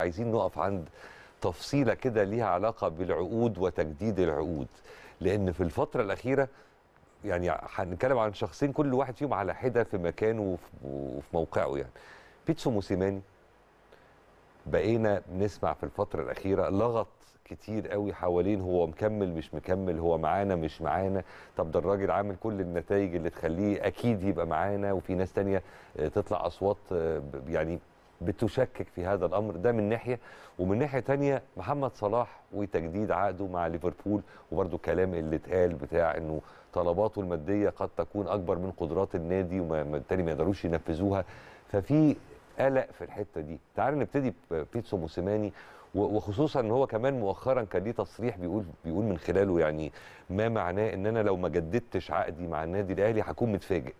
عايزين نقف عند تفصيله كده ليها علاقه بالعقود وتجديد العقود لان في الفتره الاخيره يعني هنتكلم عن شخصين كل واحد فيهم على حده في مكانه وفي موقعه يعني بيتسو موسيماني بقينا بنسمع في الفتره الاخيره لغط كتير قوي حوالين هو مكمل مش مكمل هو معانا مش معانا طب ده الراجل عامل كل النتائج اللي تخليه اكيد يبقى معانا وفي ناس تانية آه، تطلع اصوات آه، يعني بتشكك في هذا الامر ده من ناحيه ومن ناحيه تانية محمد صلاح وتجديد عقده مع ليفربول وبرده كلام اللي اتقال بتاع انه طلباته الماديه قد تكون اكبر من قدرات النادي وبالتالي ما يقدروش ينفذوها ففي قلق في الحته دي تعال نبتدي ببيتسو موسيماني وخصوصا ان هو كمان مؤخرا كان ليه تصريح بيقول بيقول من خلاله يعني ما معناه ان انا لو ما جددتش عقدي مع النادي الاهلي هكون متفاجئ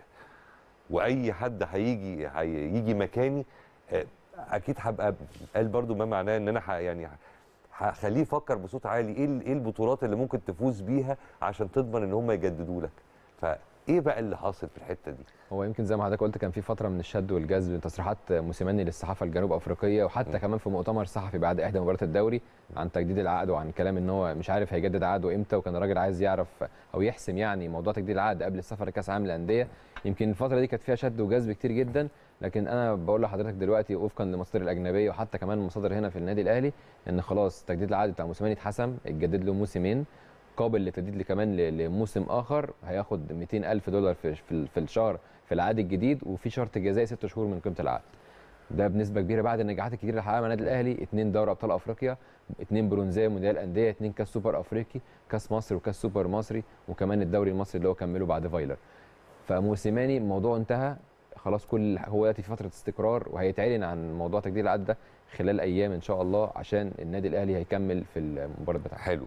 واي حد هيجي هيجي مكاني آه، اكيد هبقى قال برضو ما معناه ان انا يعني هخليه يفكر بصوت عالي ايه ايه البطولات اللي ممكن تفوز بيها عشان تضمن ان هم يجددوا لك ايه بقى اللي حاصل في الحته دي هو يمكن زي ما حضرتك قلت كان في فتره من الشد والجذب تصريحات موسيماني للصحافه الجنوب افريقيه وحتى م. كمان في مؤتمر صحفي بعد احدى مباريات الدوري عن تجديد العقد وعن كلام ان هو مش عارف هيجدد عقده امتى وكان الراجل عايز يعرف او يحسم يعني موضوع تجديد العقد قبل السفر لكاس عالم الانديه يمكن الفتره دي كانت فيها شد وجذب كتير جدا لكن انا بقول لحضرتك دلوقتي وفقا لمصادر الاجنبيه وحتى كمان مصادر هنا في النادي الاهلي ان خلاص تجديد العقد بتاع موسيماني اتحسم اتجدد له موسمين قابل للتجديد كمان لموسم اخر هياخد 200000 دولار في في الشهر في العقد الجديد وفي شرط جزائي ست شهور من قيمه العقد ده بنسبه كبيره بعد النجاحات الكتير اللي حققها النادي الاهلي اثنين دوري ابطال افريقيا اثنين برونزيه مونديال الانديه اثنين كاس سوبر افريقي كاس مصر وكاس سوبر مصري وكمان الدوري المصري اللي هو كمله بعد فايلر فموسيماني الموضوع انتهى خلاص كل هو دلوقتي في فتره استقرار وهيتعلن عن موضوع تجديد العقد ده خلال ايام ان شاء الله عشان النادي الاهلي هيكمل في المباراه بتاعته حلو